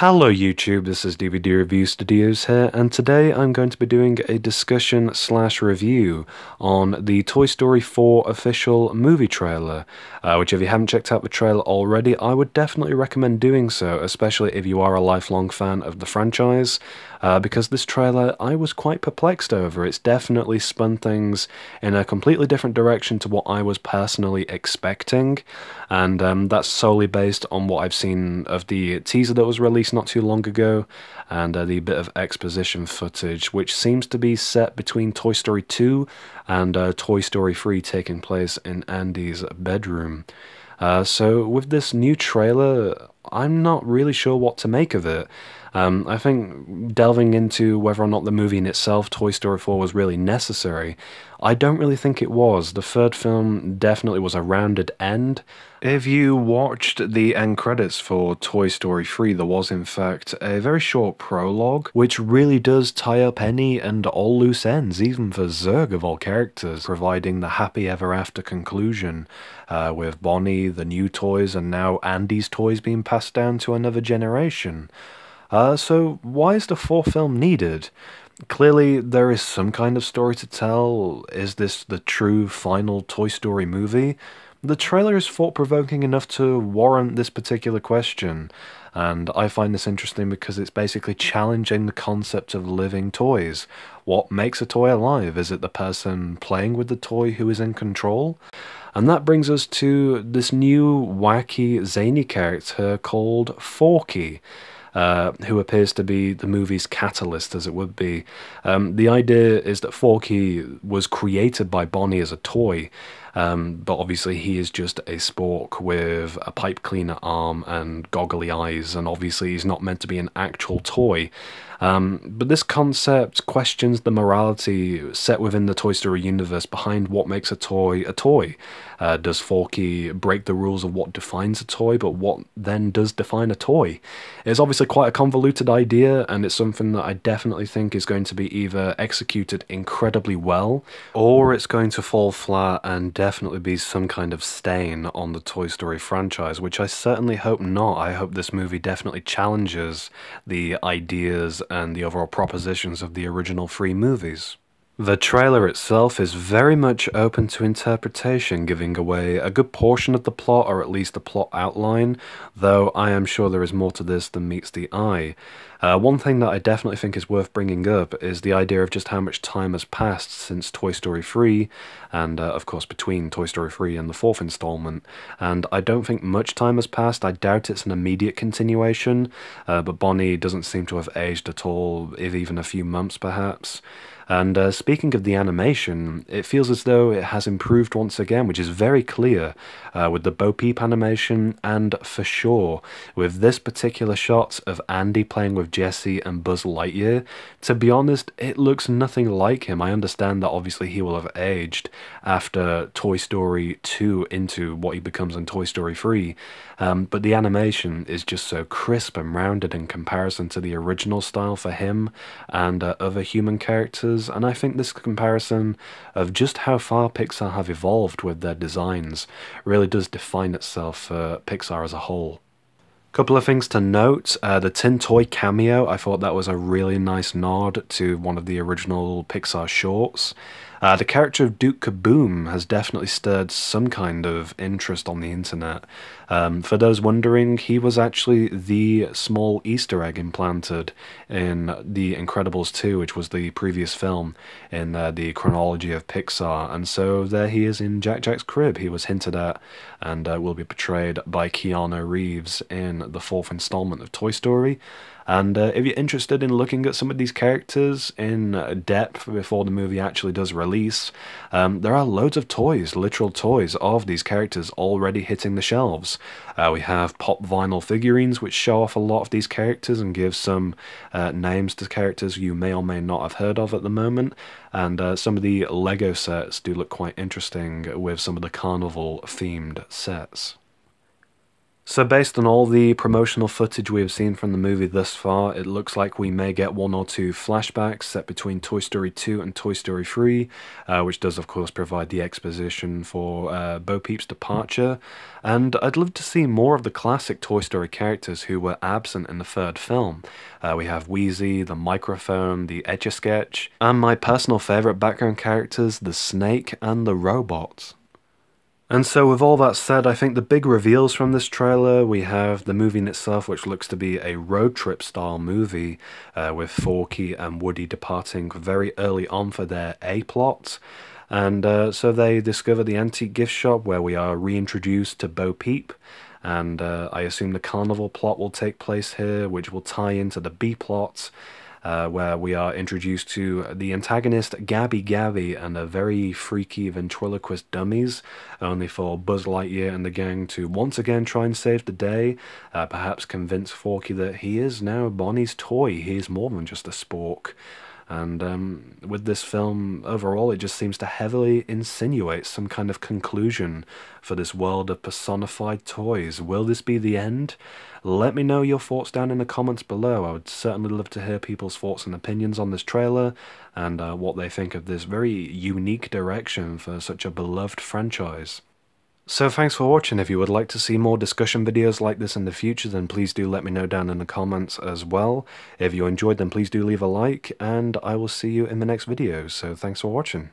Hello YouTube, this is DVD Review Studios here, and today I'm going to be doing a discussion slash review on the Toy Story 4 official movie trailer, uh, which if you haven't checked out the trailer already, I would definitely recommend doing so, especially if you are a lifelong fan of the franchise, uh, because this trailer I was quite perplexed over. It's definitely spun things in a completely different direction to what I was personally expecting, and um, that's solely based on what I've seen of the teaser that was released released not too long ago, and uh, the bit of exposition footage, which seems to be set between Toy Story 2 and uh, Toy Story 3 taking place in Andy's bedroom. Uh, so, with this new trailer, I'm not really sure what to make of it. Um, I think delving into whether or not the movie in itself, Toy Story 4, was really necessary, I don't really think it was. The third film definitely was a rounded end. If you watched the end credits for Toy Story 3, there was in fact a very short prologue, which really does tie up any and all loose ends, even for Zurg of all characters, providing the happy ever after conclusion, uh, with Bonnie, the new toys, and now Andy's toys being passed down to another generation. Uh, so why is the fourth film needed? Clearly, there is some kind of story to tell. Is this the true final Toy Story movie? The trailer is thought provoking enough to warrant this particular question, and I find this interesting because it's basically challenging the concept of living toys. What makes a toy alive? Is it the person playing with the toy who is in control? And that brings us to this new wacky, zany character called Forky. Uh, who appears to be the movie's catalyst, as it would be. Um, the idea is that Forky was created by Bonnie as a toy, um, but obviously he is just a spork with a pipe cleaner arm and goggly eyes, and obviously he's not meant to be an actual toy. Um, but this concept questions the morality set within the Toy Story universe behind what makes a toy a toy. Uh, does Forky break the rules of what defines a toy, but what then does define a toy? It's obviously quite a convoluted idea, and it's something that I definitely think is going to be either executed incredibly well, or it's going to fall flat and definitely be some kind of stain on the Toy Story franchise, which I certainly hope not. I hope this movie definitely challenges the ideas and the overall propositions of the original free movies. The trailer itself is very much open to interpretation, giving away a good portion of the plot or at least the plot outline, though I am sure there is more to this than meets the eye. Uh, one thing that I definitely think is worth bringing up is the idea of just how much time has passed since Toy Story 3, and uh, of course between Toy Story 3 and the fourth installment, and I don't think much time has passed, I doubt it's an immediate continuation, uh, but Bonnie doesn't seem to have aged at all, if even a few months perhaps. And uh, speaking of the animation, it feels as though it has improved once again, which is very clear uh, with the Bo Peep animation and for sure with this particular shot of Andy playing with Jesse and Buzz Lightyear. To be honest, it looks nothing like him. I understand that obviously he will have aged after Toy Story 2 into what he becomes in Toy Story 3, um, but the animation is just so crisp and rounded in comparison to the original style for him and uh, other human characters characters, and I think this comparison of just how far Pixar have evolved with their designs really does define itself for Pixar as a whole. Couple of things to note, uh, the Tin Toy cameo, I thought that was a really nice nod to one of the original Pixar shorts. Uh, the character of Duke Kaboom has definitely stirred some kind of interest on the internet. Um, for those wondering, he was actually the small Easter egg implanted in The Incredibles 2, which was the previous film in uh, the chronology of Pixar. And so there he is in Jack Jack's crib. He was hinted at and uh, will be portrayed by Keanu Reeves in the fourth installment of Toy Story. And uh, if you're interested in looking at some of these characters in uh, depth before the movie actually does release, um, there are loads of toys, literal toys, of these characters already hitting the shelves. Uh, we have pop vinyl figurines which show off a lot of these characters and give some uh, names to characters you may or may not have heard of at the moment. And uh, some of the Lego sets do look quite interesting with some of the carnival themed sets. So based on all the promotional footage we have seen from the movie thus far, it looks like we may get one or two flashbacks set between Toy Story 2 and Toy Story 3, uh, which does of course provide the exposition for uh, Bo Peep's departure, and I'd love to see more of the classic Toy Story characters who were absent in the third film. Uh, we have Wheezy, the microphone, the Etch-a-Sketch, and my personal favourite background characters, the snake and the robot. And so, with all that said, I think the big reveals from this trailer we have the movie in itself, which looks to be a road trip style movie, uh, with Forky and Woody departing very early on for their A plot. And uh, so they discover the antique gift shop where we are reintroduced to Bo Peep. And uh, I assume the carnival plot will take place here, which will tie into the B plot uh, where we are introduced to the antagonist Gabby Gabby and a very freaky ventriloquist dummies, only for Buzz Lightyear and the gang to once again try and save the day, uh, perhaps convince Forky that he is now Bonnie's toy, he is more than just a spork. And um, with this film overall, it just seems to heavily insinuate some kind of conclusion for this world of personified toys. Will this be the end? Let me know your thoughts down in the comments below. I would certainly love to hear people's thoughts and opinions on this trailer and uh, what they think of this very unique direction for such a beloved franchise. So thanks for watching, if you would like to see more discussion videos like this in the future then please do let me know down in the comments as well. If you enjoyed them please do leave a like, and I will see you in the next video, so thanks for watching.